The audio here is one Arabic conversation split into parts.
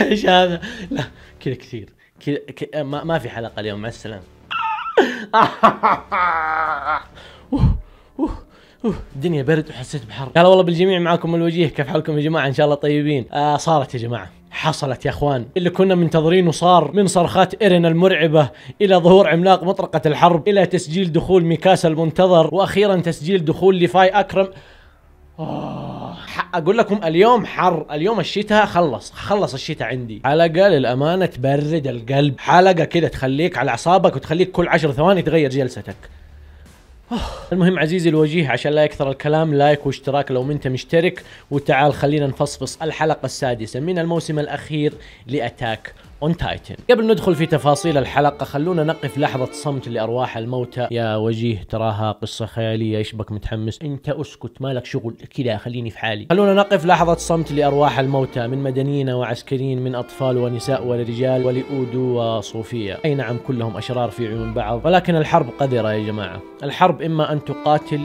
ايش هذا؟ لا كذا كثير كذا ما, ما في حلقه اليوم مع السلامه أوه الدنيا برد وحسيت بحر هلا والله بالجميع معاكم الوجيه كيف حالكم يا جماعه ان شاء الله طيبين آه صارت يا جماعه حصلت يا اخوان اللي كنا منتظرينه صار من صرخات ايرين المرعبه الى ظهور عملاق مطرقه الحرب الى تسجيل دخول ميكاسا المنتظر واخيرا تسجيل دخول ليفاي اكرم اقول لكم اليوم حر اليوم الشتاء خلص خلص الشتاء عندي حلقه للامانه تبرد القلب حلقه كده تخليك على اعصابك وتخليك كل عشر ثواني تغير جلستك أوه. المهم عزيزي الوجيه عشان لا يكثر الكلام لايك واشتراك لو انت مشترك وتعال خلينا نفصفص الحلقة السادسة من الموسم الأخير لأتاك اون تايتن قبل ندخل في تفاصيل الحلقه خلونا نقف لحظه صمت لارواح الموتى يا وجيه تراها قصه خياليه ايش بك متحمس انت اسكت مالك شغل كذا خليني في حالي خلونا نقف لحظه صمت لارواح الموتى من مدنيين وعسكريين من اطفال ونساء ورجال ولاودو وصوفيا اي نعم كلهم اشرار في عيون بعض ولكن الحرب قذره يا جماعه الحرب اما ان تقاتل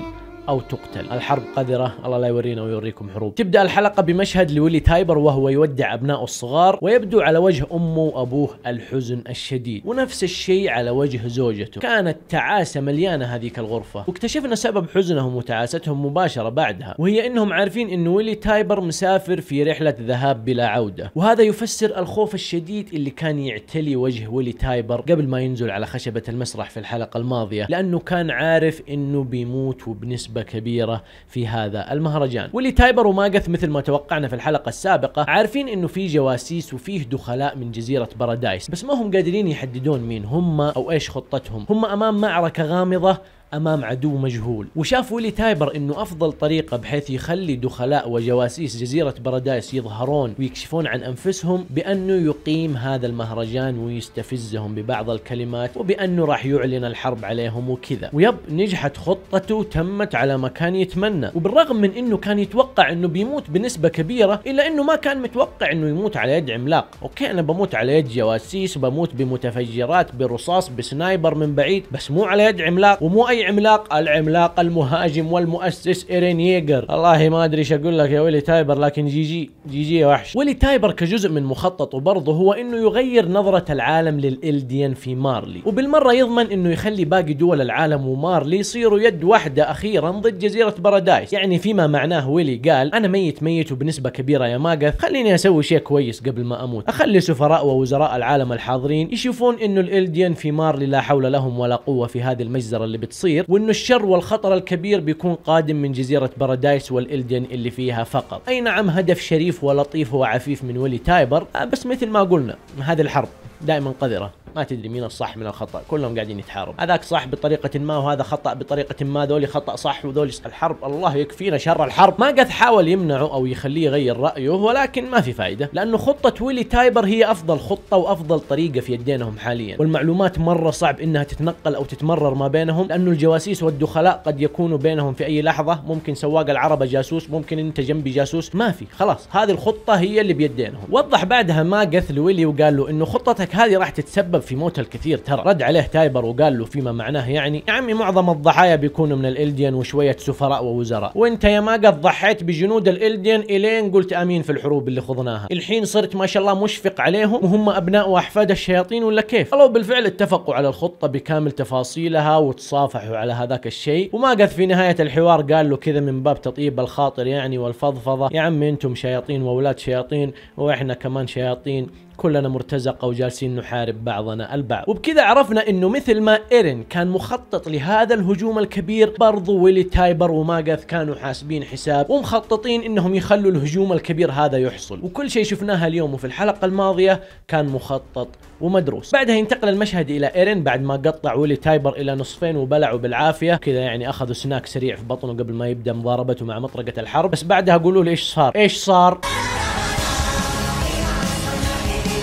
أو تقتل الحرب قذرة الله لا يورينا ويوريكم حروب تبدأ الحلقة بمشهد لولي تايبر وهو يودع أبنائه الصغار ويبدو على وجه أمه وأبوه الحزن الشديد ونفس الشيء على وجه زوجته كانت تعاسة مليانة هذيك الغرفة واكتشفنا سبب حزنهم وتعاستهم مباشرة بعدها وهي أنهم عارفين أن ويلي تايبر مسافر في رحلة ذهاب بلا عودة وهذا يفسر الخوف الشديد اللي كان يعتلي وجه ويلي تايبر قبل ما ينزل على خشبة المسرح في الحلقة الماضية لأنه كان عارف أنه بيموت وبنسبة كبيرة في هذا المهرجان واللي تايبر وماجث مثل ما توقعنا في الحلقة السابقة عارفين انه في جواسيس وفيه دخلاء من جزيرة بارادايس بس ما هم قادرين يحددون مين هم او ايش خطتهم هم امام معركة غامضة امام عدو مجهول وشاف ويلي تايبر انه افضل طريقه بحيث يخلي دخلاء وجواسيس جزيره بارادايس يظهرون ويكشفون عن انفسهم بانه يقيم هذا المهرجان ويستفزهم ببعض الكلمات وبانه راح يعلن الحرب عليهم وكذا ويب نجحت خطته تمت على ما كان يتمنى وبالرغم من انه كان يتوقع انه بيموت بنسبه كبيره الا انه ما كان متوقع انه يموت على يد عملاق اوكي انا بموت على يد جواسيس بموت بمتفجرات برصاص بسنايبر من بعيد بس مو على يد عملاق ومو اي عملاق العملاق المهاجم والمؤسس ايرين ييجر والله ما ادري ايش اقول لك يا ويلي تايبر لكن جي جي جي جي يا وحش ويلي تايبر كجزء من مخططه برضه هو انه يغير نظرة العالم للالديان في مارلي وبالمرة يضمن انه يخلي باقي دول العالم ومارلي يصيروا يد واحدة اخيرا ضد جزيرة بارادايس يعني فيما معناه ويلي قال انا ميت ميت وبنسبة كبيرة يا ماجث خليني اسوي شيء كويس قبل ما اموت اخلي سفراء ووزراء العالم الحاضرين يشوفون انه الالديان في مارلي لا حول لهم ولا قوة في هذه المجزرة اللي بتصير التصوير وانه الشر والخطر الكبير بيكون قادم من جزيرة بارادايس والإلدن اللي فيها فقط أي نعم هدف شريف ولطيف وعفيف من ولي تايبر آه، بس مثل ما قلنا هذه الحرب دائما قذرة ما تدري مين الصح من الخطا كلهم قاعدين يتحاربوا هذاك صح بطريقه ما وهذا خطا بطريقه ما ذولي خطا صح وذولي صح الحرب الله يكفينا شر الحرب ما قد حاول يمنعه او يخليه يغير رايه ولكن ما في فائده لانه خطه ويلي تايبر هي افضل خطه وافضل طريقه في يدينهم حاليا والمعلومات مره صعب انها تتنقل او تتمرر ما بينهم لانه الجواسيس والدخلاء قد يكونوا بينهم في اي لحظه ممكن سواق العربه جاسوس ممكن انت جنبي جاسوس ما في خلاص هذه الخطه هي اللي بيدينهم وضح بعدها قث لويلي وقال له انه خطتك هذه راح تتسبب سبب في موت الكثير ترى رد عليه تايبر وقال له فيما معناه يعني يا عمي معظم الضحايا بيكونوا من الالديان وشويه سفراء ووزراء وانت يا ما قد ضحيت بجنود الالديان الين قلت امين في الحروب اللي خضناها الحين صرت ما شاء الله مشفق عليهم وهم ابناء واحفاد الشياطين ولا كيف الله بالفعل اتفقوا على الخطه بكامل تفاصيلها وتصافحوا على هذاك الشيء وما قد في نهايه الحوار قال له كذا من باب تطيب الخاطر يعني والفضفضه يا عمي انتم شياطين واولاد شياطين واحنا كمان شياطين كلنا مرتزقه وجالسين نحارب بعضنا البعض وبكذا عرفنا انه مثل ما ايرين كان مخطط لهذا الهجوم الكبير برضو ويلي تايبر وماغاث كانوا حاسبين حساب ومخططين انهم يخلوا الهجوم الكبير هذا يحصل وكل شيء شفناها اليوم وفي الحلقه الماضيه كان مخطط ومدروس بعدها ينتقل المشهد الى ايرين بعد ما قطع ويلي تايبر الى نصفين وبلعوا بالعافيه كذا يعني اخذوا سناك سريع في بطنه قبل ما يبدا مضاربته مع مطرقه الحرب بس بعدها قولوا لي ايش صار ايش صار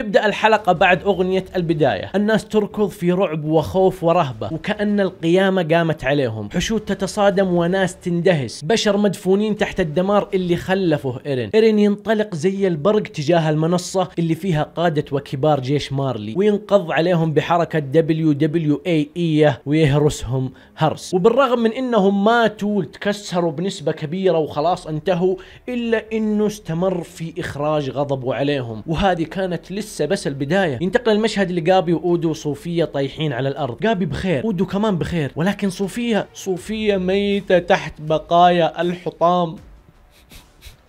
تبدأ الحلقة بعد أغنية البداية الناس تركض في رعب وخوف ورهبة وكأن القيامة قامت عليهم حشود تتصادم وناس تندهس بشر مدفونين تحت الدمار اللي خلفه إيرين إيرين ينطلق زي البرق تجاه المنصة اللي فيها قادة وكبار جيش مارلي وينقض عليهم بحركة دبليو دبليو اي ايه ويهرسهم هرس وبالرغم من انهم ماتوا وتكسروا بنسبة كبيرة وخلاص انتهوا الا انه استمر في اخراج غضبه عليهم وهذه كانت لسه لسه بس البدايه ينتقل المشهد لجابي واودو وصوفيه طايحين على الارض جابي بخير اودو كمان بخير ولكن صوفيه صوفيه ميته تحت بقايا الحطام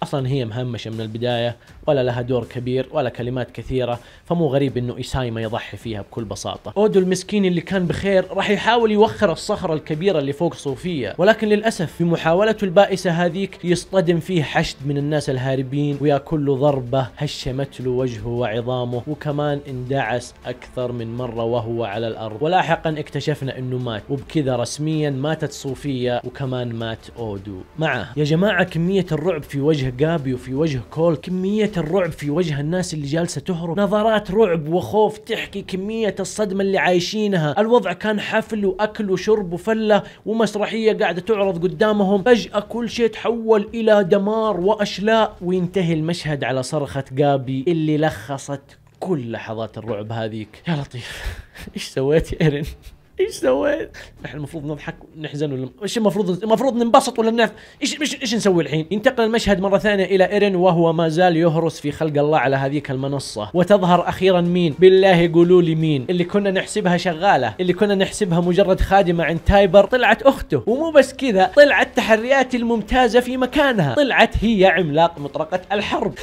اصلا هي مهمشه من البدايه ولا لها دور كبير ولا كلمات كثيره فمو غريب انه ايسايما يضحي فيها بكل بساطه اودو المسكين اللي كان بخير راح يحاول يوخر الصخره الكبيره اللي فوق صوفيا ولكن للاسف في محاولته البائسه هذيك يصطدم فيه حشد من الناس الهاربين وياكل له ضربه هشمت له وجهه وعظامه وكمان اندعس اكثر من مره وهو على الارض ولاحقا اكتشفنا انه مات وبكذا رسميا ماتت صوفيا وكمان مات اودو معه يا جماعه كميه الرعب في وجه جابي وفي وجه كول كميه الرعب في وجه الناس اللي جالسه تهرب نظرات رعب وخوف تحكي كميه الصدمه اللي عايشينها الوضع كان حفل واكل وشرب وفله ومسرحيه قاعده تعرض قدامهم فجاه كل شيء تحول الى دمار واشلاء وينتهي المشهد على صرخه جابي اللي لخصت كل لحظات الرعب هذيك يا لطيف ايش سويت يا ايرن ايش سويت؟ احنا المفروض نضحك ونحزن ولا ايش المفروض المفروض ننبسط ولا نف... ايش ايش ايش نسوي الحين؟ ينتقل المشهد مره ثانيه الى ايرن وهو ما زال يهرس في خلق الله على هذيك المنصه وتظهر اخيرا مين؟ بالله قولوا لي مين؟ اللي كنا نحسبها شغاله، اللي كنا نحسبها مجرد خادمه عند تايبر طلعت اخته ومو بس كذا طلعت تحرياتي الممتازه في مكانها، طلعت هي عملاق مطرقه الحرب.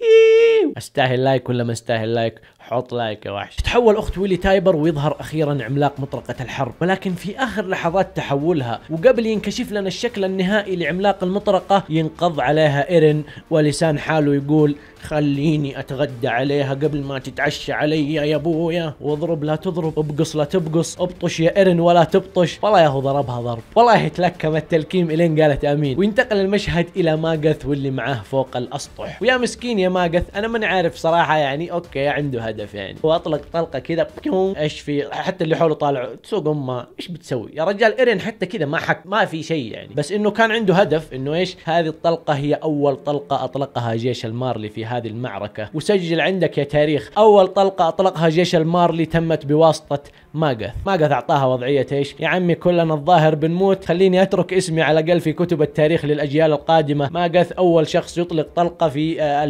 إيه. استاهل لايك ولا ما استاهل لايك حط لايك يا وحش تتحول اخت ويلي تايبر ويظهر اخيرا عملاق مطرقه الحرب ولكن في اخر لحظات تحولها وقبل ينكشف لنا الشكل النهائي لعملاق المطرقه ينقض عليها ايرن ولسان حاله يقول خليني اتغدى عليها قبل ما تتعشى علي يا ابويا واضرب لا تضرب ابقص لا تبقص ابطش يا ايرن ولا تبطش والله يا هو ضربها ضرب والله تلكم التلكيم الين قالت امين وينتقل المشهد الى ماجث واللي معاه فوق الاسطح ويا مسكين يا ما قث انا من عارف صراحه يعني اوكي عنده هدف يعني واطلق طلقه كذا ايش في حتى اللي حوله طالع تسوق امه ايش بتسوي يا رجال ايرين حتى كذا ما حك ما في شيء يعني بس انه كان عنده هدف انه ايش هذه الطلقه هي اول طلقه اطلقها جيش المارلي في هذه المعركه وسجل عندك يا تاريخ اول طلقه اطلقها جيش المارلي تمت بواسطه ماجث ماجث اعطاها وضعيه ايش يا عمي كلنا الظاهر بنموت خليني اترك اسمي على الاقل في كتب التاريخ للاجيال القادمه ماجث اول شخص يطلق طلقه في آه،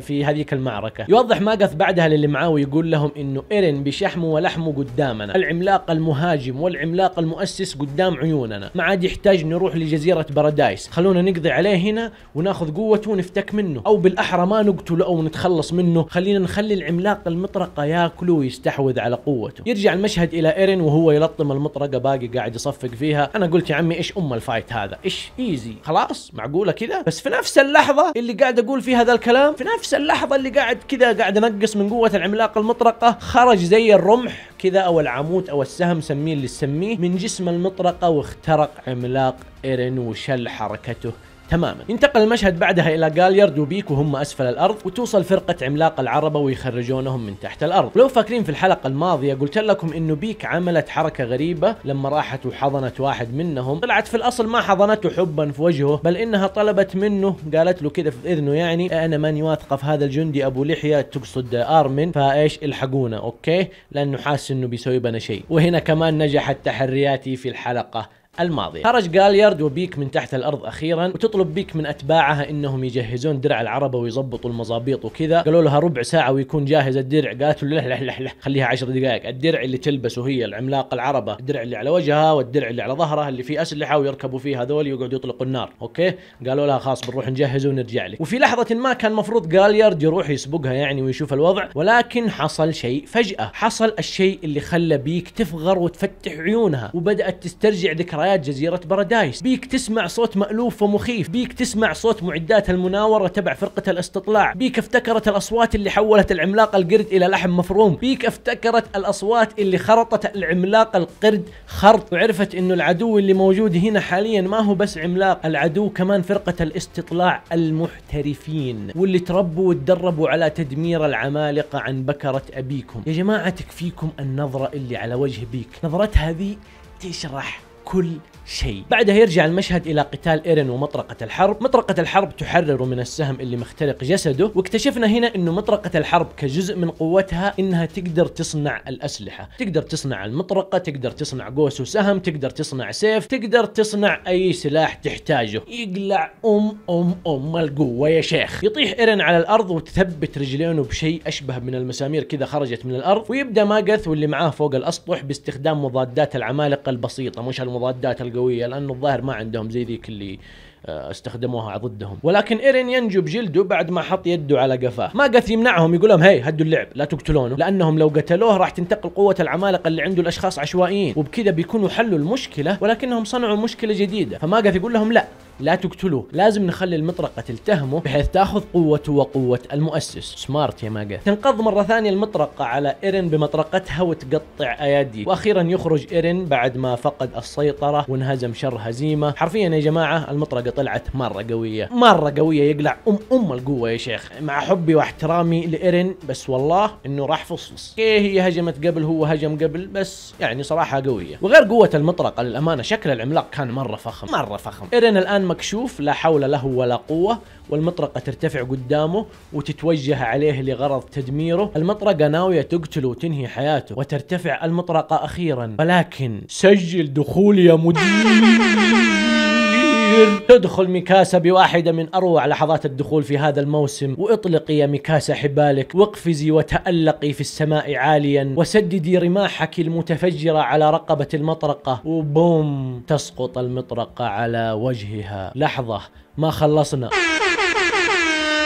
في هذيك المعركة يوضح ماجث بعدها للي معاه ويقول لهم انه ايرن بشحمه ولحمه قدامنا العملاق المهاجم والعملاق المؤسس قدام عيوننا ما عاد يحتاج نروح لجزيرة بارادايس خلونا نقضي عليه هنا وناخذ قوته ونفتك منه او بالاحرى ما نقتله او نتخلص منه خلينا نخلي العملاق المطرقة ياكله ويستحوذ على قوته يرجع المشهد الى ايرن وهو يلطم المطرقة باقي قاعد يصفق فيها انا قلت يا عمي ايش ام الفايت هذا ايش ايزي خلاص معقولة كذا بس في نفس اللحظة اللي قاعد اقول فيها هذا الكلام في نفس اللحظة اللي قاعد كذا قاعد انقص من قوة العملاق المطرقة خرج زي الرمح كذا او العمود او السهم سميه اللي تسميه من جسم المطرقة واخترق عملاق ايرين وشل حركته تماما ينتقل المشهد بعدها الى جاليارد وبيك وهم اسفل الارض وتوصل فرقه عملاق العربه ويخرجونهم من تحت الارض لو فاكرين في الحلقه الماضيه قلت لكم انه بيك عملت حركه غريبه لما راحت وحضنت واحد منهم طلعت في الاصل ما حضنته حبا في وجهه بل انها طلبت منه قالت له كذا في اذنه يعني انا ماني واثقه في هذا الجندي ابو لحيه تقصد ارمن فايش الحقونا اوكي لانه حاسس انه بيسوي بنا شيء وهنا كمان نجحت تحرياتي في الحلقه الماضية خرج جاليارد وبيك من تحت الأرض أخيرا وتطلب بيك من أتباعها إنهم يجهزون درع العربة ويظبطوا المظابيط وكذا قالوا لها ربع ساعة ويكون جاهز الدرع قالت له لا لا لا خليها عشر دقائق الدرع اللي تلبسه هي العملاق العربة الدرع اللي على وجهها والدرع اللي على ظهرها اللي فيه أسلحة ويركبوا فيه هذول ويقعدوا يطلقوا النار أوكي قالوا لها خلاص بنروح نجهز ونرجع لك وفي لحظة ما كان المفروض جاليارد يروح يسبقها يعني ويشوف الوضع ولكن حصل شيء فجأة حصل الشيء اللي خلى بيك تفغر وتفتح عيونها وبدأت تسترجع ذكريات مباريات جزيرة بارادايس بيك تسمع صوت مألوف ومخيف بيك تسمع صوت معدات المناورة تبع فرقة الاستطلاع بيك افتكرت الأصوات اللي حولت العملاق القرد إلى لحم مفروم بيك افتكرت الأصوات اللي خرطت العملاق القرد خرط وعرفت أنه العدو اللي موجود هنا حاليا ما هو بس عملاق العدو كمان فرقة الاستطلاع المحترفين واللي تربوا وتدربوا على تدمير العمالقة عن بكرة أبيكم يا جماعة تكفيكم النظرة اللي على وجه بيك نظرتها ذي تشرح كل شيء بعدها يرجع المشهد إلى قتال إيرين ومطرقة الحرب مطرقة الحرب تحرره من السهم اللي مخترق جسده واكتشفنا هنا أنه مطرقة الحرب كجزء من قوتها أنها تقدر تصنع الأسلحة تقدر تصنع المطرقة تقدر تصنع قوس وسهم تقدر تصنع سيف تقدر تصنع أي سلاح تحتاجه يقلع أم أم أم القوة يا شيخ يطيح إيرين على الأرض وتثبت رجلينه بشيء أشبه من المسامير كذا خرجت من الأرض ويبدأ ماجث واللي معاه فوق الأسطح باستخدام مضادات العمالقة البسيطة مش الم المضادات القويه لانه الظاهر ما عندهم زي ذيك اللي آه، استخدموها ضدهم ولكن ايرين ينجو بجلده بعد ما حط يده على قفاه ما قث يمنعهم يقول لهم هي هدوا اللعب لا تقتلونه لانهم لو قتلوه راح تنتقل قوه العمالقه اللي عنده الاشخاص عشوائيين وبكذا بيكونوا حلوا المشكله ولكنهم صنعوا مشكله جديده فما قث يقول لهم لا لا تقتلوه لازم نخلي المطرقة تلتهمه بحيث تاخذ قوته وقوة المؤسس سمارت يا ماجا تنقض مرة ثانية المطرقة على إيرن بمطرقتها وتقطع أيادي وأخيرا يخرج إيرن بعد ما فقد السيطرة وانهزم شر هزيمة حرفيا يا جماعة المطرقة طلعت مرة قوية مرة قوية يقلع أم أم القوة يا شيخ مع حبي واحترامي لإيرن بس والله إنه راح فصفص إيه هي هجمت قبل هو هجم قبل بس يعني صراحة قوية وغير قوة المطرقة للأمانة شكل العملاق كان مرة فخم مرة فخم إيرن الآن مكشوف لا حول له ولا قوة والمطرقة ترتفع قدامه وتتوجه عليه لغرض تدميره المطرقة ناوية تقتله وتنهي حياته وترتفع المطرقة أخيرا ولكن سجل دخول يا مدير كثير تدخل ميكاسا بواحدة من أروع لحظات الدخول في هذا الموسم وإطلقي يا ميكاسا حبالك واقفزي وتألقي في السماء عاليا وسددي رماحك المتفجرة على رقبة المطرقة وبوم تسقط المطرقة على وجهها لحظة ما خلصنا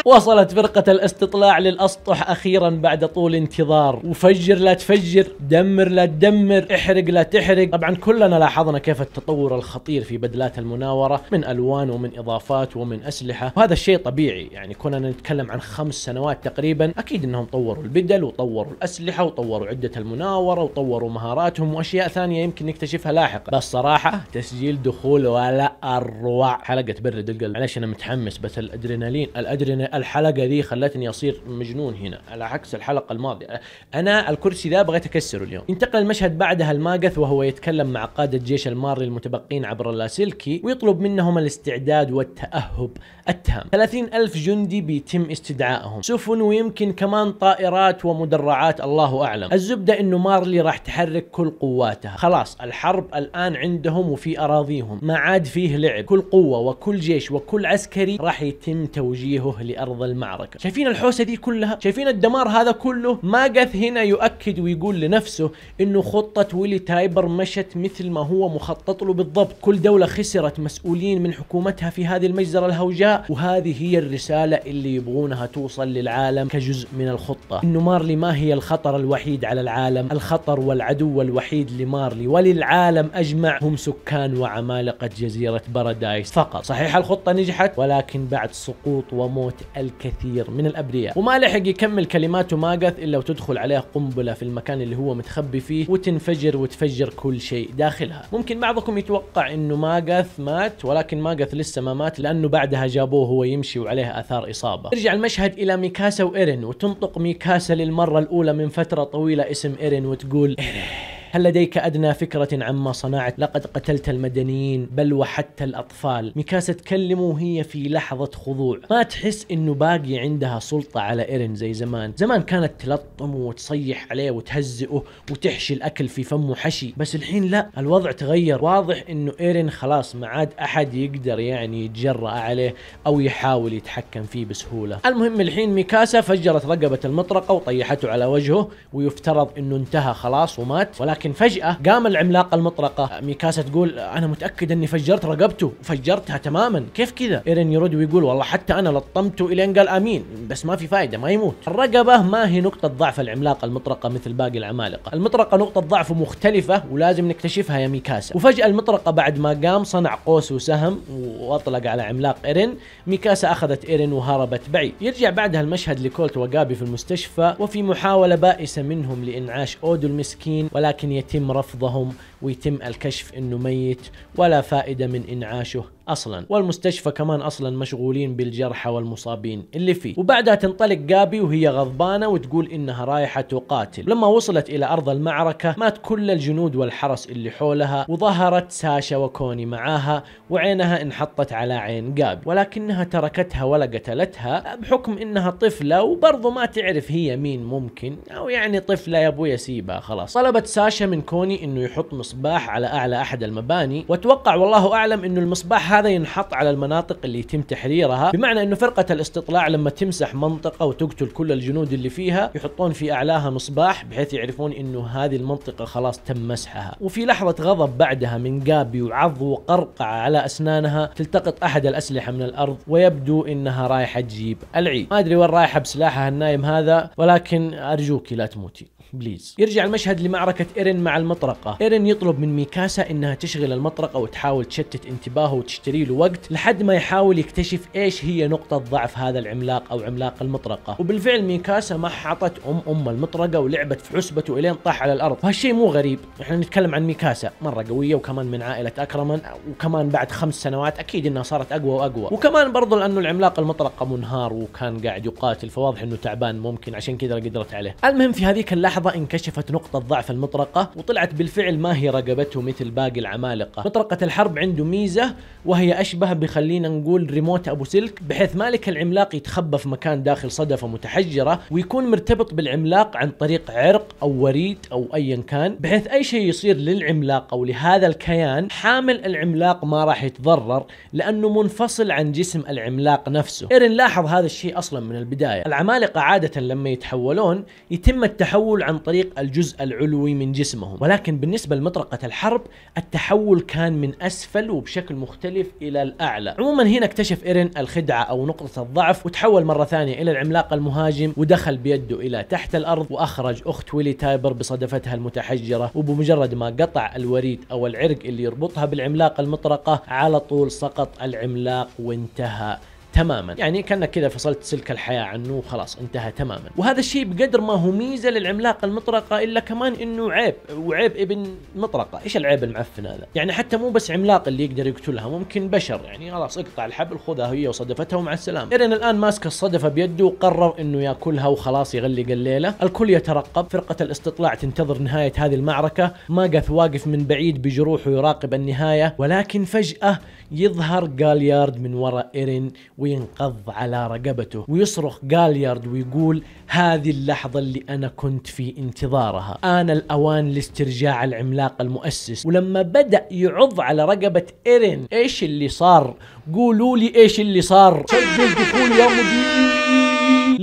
وصلت فرقة الاستطلاع للأسطح أخيرا بعد طول انتظار وفجر لا تفجر دمر لا تدمر احرق لا تحرق طبعا كلنا لاحظنا كيف التطور الخطير في بدلات المناورة من ألوان ومن إضافات ومن أسلحة وهذا الشيء طبيعي يعني كنا نتكلم عن خمس سنوات تقريبا أكيد أنهم طوروا البدل وطوروا الأسلحة وطوروا عدة المناورة وطوروا مهاراتهم وأشياء ثانية يمكن نكتشفها لاحقا بس صراحة تسجيل دخول ولا أروع حلقة برد القلب معلش أنا متحمس بس الأدرينالين الأدرينالين الحلقه ذي خلتني اصير مجنون هنا على عكس الحلقه الماضيه انا الكرسي ذا بغيت اكسره اليوم انتقل المشهد بعدها الماقث وهو يتكلم مع قاده جيش الماري المتبقين عبر اللاسلكي ويطلب منهم الاستعداد والتاهب التام 30 ألف جندي بيتم استدعائهم سفن ويمكن كمان طائرات ومدرعات الله أعلم الزبدة أنه مارلي راح تحرك كل قواتها خلاص الحرب الآن عندهم وفي أراضيهم ما عاد فيه لعب كل قوة وكل جيش وكل عسكري راح يتم توجيهه لأ في ارض المعركه شايفين الحوسه دي كلها شايفين الدمار هذا كله ما قث هنا يؤكد ويقول لنفسه انه خطه ويلي تايبر مشت مثل ما هو مخطط له بالضبط كل دوله خسرت مسؤولين من حكومتها في هذه المجزره الهوجاء وهذه هي الرساله اللي يبغونها توصل للعالم كجزء من الخطه انه مارلي ما هي الخطر الوحيد على العالم الخطر والعدو الوحيد لمارلي وللعالم اجمع هم سكان وعمالقه جزيره بارادايس فقط صحيح الخطه نجحت ولكن بعد سقوط وموت الكثير من الابرياء وما لحق يكمل كلماته ماجث الا وتدخل عليه قنبله في المكان اللي هو متخبي فيه وتنفجر وتفجر كل شيء داخلها ممكن بعضكم يتوقع انه ماجث مات ولكن ماجث لسه ما مات لانه بعدها جابوه هو يمشي وعليه اثار اصابه يرجع المشهد الى ميكاسا وايرين وتنطق ميكاسا للمره الاولى من فتره طويله اسم ايرين وتقول إيرين هل لديك أدنى فكرة عما صنعت لقد قتلت المدنيين بل وحتى الأطفال ميكاسا تكلم وهي في لحظة خضوع ما تحس إنه باقي عندها سلطة على إيرن زي زمان زمان كانت تلطمه وتصيح عليه وتهزئه وتحشي الأكل في فمه حشي بس الحين لا الوضع تغير واضح إنه إيرن خلاص ما عاد أحد يقدر يعني يتجرأ عليه أو يحاول يتحكم فيه بسهولة المهم الحين ميكاسا فجرت رقبة المطرقة وطيحته على وجهه ويفترض إنه انتهى خلاص ومات ولكن لكن فجأة قام العملاقة المطرقة ميكاسا تقول أنا متأكد أني فجرت رقبته فجرتها تماما كيف كذا إيرين يرد ويقول والله حتى أنا لطمته إلين قال آمين بس ما في فائدة ما يموت الرقبة ما هي نقطة ضعف العملاقة المطرقة مثل باقي العمالقة المطرقة نقطة ضعف مختلفة ولازم نكتشفها يا ميكاسا وفجأة المطرقة بعد ما قام صنع قوس وسهم وأطلق على عملاق إيرين ميكاسا أخذت إيرين وهربت بعيد يرجع بعدها المشهد لكولت وجابي في المستشفى وفي محاولة بائسة منهم لإنعاش أودو المسكين ولكن يتم رفضهم ويتم الكشف انه ميت ولا فائده من انعاشه اصلا والمستشفى كمان اصلا مشغولين بالجرحى والمصابين اللي فيه وبعدها تنطلق جابي وهي غضبانه وتقول انها رايحه تقاتل لما وصلت الى ارض المعركه مات كل الجنود والحرس اللي حولها وظهرت ساشا وكوني معاها وعينها انحطت على عين جابي ولكنها تركتها ولا قتلتها بحكم انها طفله وبرضه ما تعرف هي مين ممكن او يعني طفله يا ابويا سيبها خلاص طلبت ساشا من كوني انه يحط مصباح على اعلى احد المباني واتوقع والله اعلم انه المصباح هذا ينحط على المناطق اللي يتم تحريرها بمعنى انه فرقه الاستطلاع لما تمسح منطقه وتقتل كل الجنود اللي فيها يحطون في اعلاها مصباح بحيث يعرفون انه هذه المنطقه خلاص تم مسحها وفي لحظه غضب بعدها من جابي وعض وقرقعه على اسنانها تلتقط احد الاسلحه من الارض ويبدو انها رايحه تجيب العيد ما ادري وين رايحه بسلاحها النايم هذا ولكن ارجوك لا تموتين بليز يرجع المشهد لمعركة إيرين مع المطرقة إيرين يطلب من ميكاسا إنها تشغل المطرقة وتحاول تشتت انتباهه وتشتري له وقت لحد ما يحاول يكتشف إيش هي نقطة ضعف هذا العملاق أو عملاق المطرقة وبالفعل ميكاسا ما حطت أم أم المطرقة ولعبت في حسبته إلين طاح على الأرض وهالشيء مو غريب إحنا نتكلم عن ميكاسا مرة قوية وكمان من عائلة أكرمان وكمان بعد خمس سنوات أكيد إنها صارت أقوى وأقوى وكمان برضو لأنه العملاق المطرقة منهار وكان قاعد يقاتل فواضح إنه تعبان ممكن عشان كذا قدرت عليه المهم في هذيك اللحظة لحظة انكشفت نقطة ضعف المطرقة وطلعت بالفعل ما هي رقبته مثل باقي العمالقة مطرقة الحرب عنده ميزة وهي أشبه بخلينا نقول ريموت أبو سلك بحيث مالك العملاق يتخبى في مكان داخل صدفة متحجرة ويكون مرتبط بالعملاق عن طريق عرق أو وريد أو أيا كان بحيث أي شيء يصير للعملاق أو لهذا الكيان حامل العملاق ما راح يتضرر لأنه منفصل عن جسم العملاق نفسه إيرين لاحظ هذا الشيء أصلا من البداية العمالقة عادة لما يتحولون يتم التحول عن طريق الجزء العلوي من جسمهم ولكن بالنسبة لمطرقة الحرب التحول كان من أسفل وبشكل مختلف إلى الأعلى عموما هنا اكتشف إيرين الخدعة أو نقطة الضعف وتحول مرة ثانية إلى العملاق المهاجم ودخل بيده إلى تحت الأرض وأخرج أخت ويلي تايبر بصدفتها المتحجرة وبمجرد ما قطع الوريد أو العرق اللي يربطها بالعملاق المطرقة على طول سقط العملاق وانتهى تماما يعني كانك كذا فصلت سلك الحياه عنه وخلاص انتهى تماما وهذا الشيء بقدر ما هو ميزه للعملاق المطرقه الا كمان انه عيب وعيب ابن مطرقه ايش العيب المعفن هذا يعني حتى مو بس عملاق اللي يقدر يقتلها ممكن بشر يعني خلاص اقطع الحبل خذها هي وصدفتها ومع السلامه ايرين الان ماسك الصدفه بيده وقرر انه ياكلها وخلاص يغلق الليله الكل يترقب فرقه الاستطلاع تنتظر نهايه هذه المعركه ماغث واقف من بعيد بجروحه يراقب النهايه ولكن فجاه يظهر جاليارد من وراء ايرين وينقض على رقبته ويصرخ جاليارد ويقول هذه اللحظة اللي أنا كنت في انتظارها آن الأوان لاسترجاع العملاق المؤسس ولما بدأ يعض على رقبة إيرين إيش اللي صار قولوا لي إيش اللي صار يقول يا مدير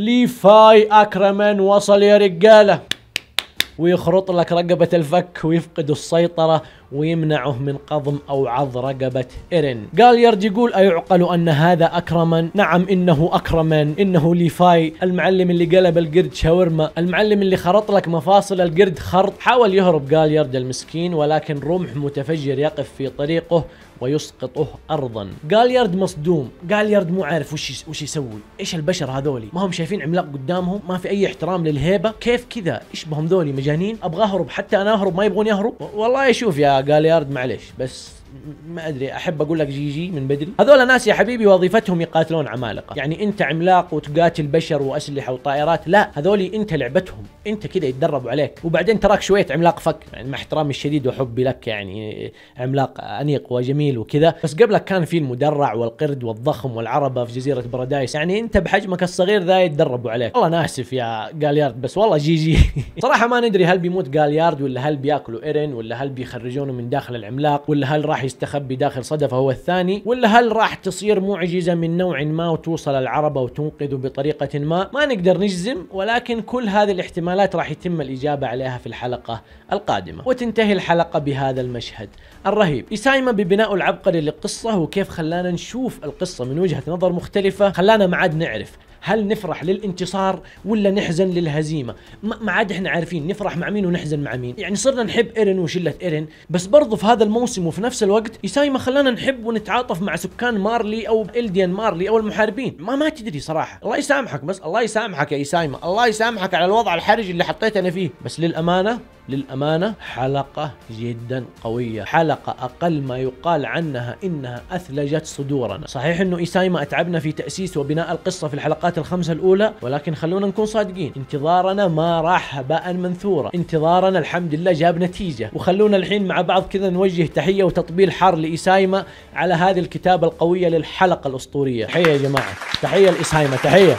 ليفاي أكرمان وصل يا رجالة ويخرط لك رقبة الفك ويفقد السيطرة ويمنعه من قضم أو عض رقبة إيرين جاليارد يقول أيعقل أن هذا أكرما نعم إنه أكرما إنه ليفاي المعلم اللي قلب القرد شاورما المعلم اللي خرط لك مفاصل القرد خرط حاول يهرب جاليارد المسكين ولكن رمح متفجر يقف في طريقه ويسقطه ارضا جاليارد مصدوم جاليارد مو عارف وش وش يسوي ايش البشر هذولي ما هم شايفين عملاق قدامهم ما في اي احترام للهيبه كيف كذا ايش بهم ذولي مجانين ابغى اهرب حتى انا اهرب ما يبغون يهرب والله يشوف يا جاليارد يارد معليش بس ما ادري احب اقول لك جي جي من بدري هذول ناس يا حبيبي وظيفتهم يقاتلون عمالقه يعني انت عملاق وتقاتل بشر واسلحه وطائرات لا هذول انت لعبتهم انت كذا يتدربوا عليك وبعدين تراك شويه عملاق فك يعني مع احترامي الشديد وحبي لك يعني عملاق انيق وجميل وكذا بس قبلك كان في المدرع والقرد والضخم والعربه في جزيره بارادايس يعني انت بحجمك الصغير ذا يتدربوا عليك والله انا اسف يا جاليارد بس والله جي جي صراحه ما ندري هل بيموت جاليارد ولا هل بياكلوا ايرين ولا هل بيخرجونه من داخل العملاق ولا هل راح يستخبي داخل صدفه هو الثاني ولا هل راح تصير معجزة من نوع ما وتوصل العربة وتنقذه بطريقة ما ما نقدر نجزم ولكن كل هذه الاحتمالات راح يتم الإجابة عليها في الحلقة القادمة وتنتهي الحلقة بهذا المشهد الرهيب إسايما ببناء العبقري للقصة وكيف خلانا نشوف القصة من وجهة نظر مختلفة خلانا ما عاد نعرف هل نفرح للانتصار ولا نحزن للهزيمه ما عاد احنا عارفين نفرح مع مين ونحزن مع مين يعني صرنا نحب ايرن وشله ايرن بس برضو في هذا الموسم وفي نفس الوقت ما خلانا نحب ونتعاطف مع سكان مارلي او الديان مارلي او المحاربين ما ما تدري صراحه الله يسامحك بس الله يسامحك يا يسايما الله يسامحك على الوضع الحرج اللي حطيتنا فيه بس للامانه للأمانة حلقة جدا قوية حلقة أقل ما يقال عنها إنها أثلجت صدورنا صحيح أنه إسايما أتعبنا في تأسيس وبناء القصة في الحلقات الخمسة الأولى ولكن خلونا نكون صادقين انتظارنا ما راح هباء منثورا انتظارنا الحمد لله جاب نتيجة وخلونا الحين مع بعض كذا نوجه تحية وتطبيل حار لإسايما على هذه الكتابة القوية للحلقة الأسطورية تحية يا جماعة تحية لإسايما تحية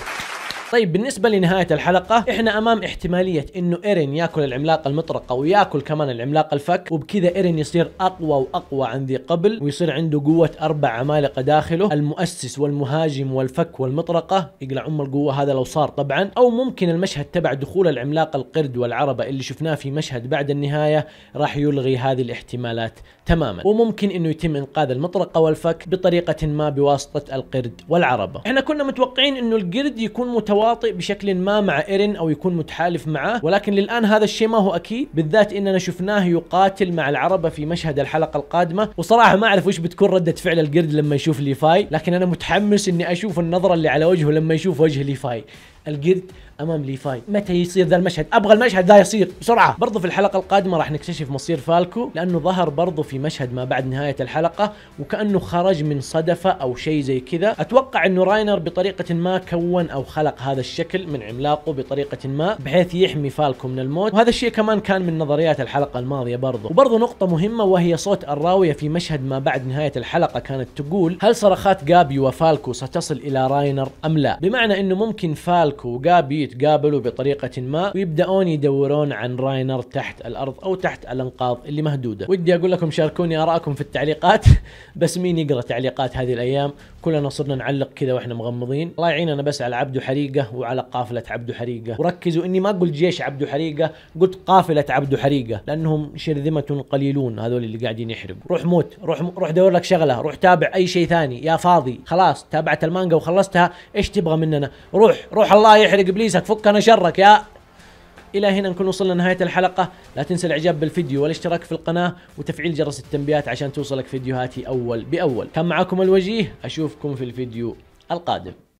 طيب بالنسبه لنهايه الحلقه احنا امام احتماليه انه ايرين ياكل العملاق المطرقه وياكل كمان العملاق الفك وبكذا ايرين يصير اقوى واقوى عن ذي قبل ويصير عنده قوه اربع عمالقه داخله المؤسس والمهاجم والفك والمطرقه يقلع ام القوه هذا لو صار طبعا او ممكن المشهد تبع دخول العملاق القرد والعربه اللي شفناه في مشهد بعد النهايه راح يلغي هذه الاحتمالات تماما وممكن انه يتم انقاذ المطرقه والفك بطريقه ما بواسطه القرد والعربه احنا كنا متوقعين انه القرد يكون متواجد متواطئ بشكل ما مع ايرين او يكون متحالف معه ولكن للان هذا الشيء ما هو اكيد بالذات اننا شفناه يقاتل مع العربه في مشهد الحلقه القادمه وصراحه ما اعرف وش بتكون رده فعل القرد لما يشوف ليفاي لكن انا متحمس اني اشوف النظره اللي على وجهه لما يشوف وجه ليفاي القرد امام ليفاي متى يصير ذا المشهد ابغى المشهد ذا يصير بسرعه برضو في الحلقه القادمه راح نكتشف مصير فالكو لانه ظهر برضو في مشهد ما بعد نهايه الحلقه وكانه خرج من صدفه او شيء زي كذا اتوقع انه راينر بطريقه ما كون او خلق هذا الشكل من عملاقه بطريقه ما بحيث يحمي فالكو من الموت وهذا الشيء كمان كان من نظريات الحلقه الماضيه برضو وبرضو نقطه مهمه وهي صوت الراويه في مشهد ما بعد نهايه الحلقه كانت تقول هل صرخات جابي وفالكو ستصل الى راينر ام لا بمعنى انه ممكن فالكو هالك وجابي يتقابلوا بطريقة ما ويبدأون يدورون عن راينر تحت الأرض أو تحت الأنقاض اللي مهدودة ودي أقول لكم شاركوني آراءكم في التعليقات بس مين يقرأ تعليقات هذه الأيام كلنا صرنا نعلق كذا واحنا مغمضين الله يعيننا بس على عبده حريقه وعلى قافله عبده حريقه وركزوا اني ما قلت جيش عبده حريقه قلت قافله عبده حريقه لانهم شرذمه قليلون هذول اللي قاعدين يحرقوا روح موت روح م... روح دور لك شغله روح تابع اي شيء ثاني يا فاضي خلاص تابعت المانجا وخلصتها ايش تبغى مننا روح روح الله يحرق ابليسك فكنا شرك يا الى هنا نكون وصلنا لنهايه الحلقه لا تنسى الاعجاب بالفيديو والاشتراك في القناه وتفعيل جرس التنبيهات عشان توصلك فيديوهاتي اول باول كان معكم الوجيه اشوفكم في الفيديو القادم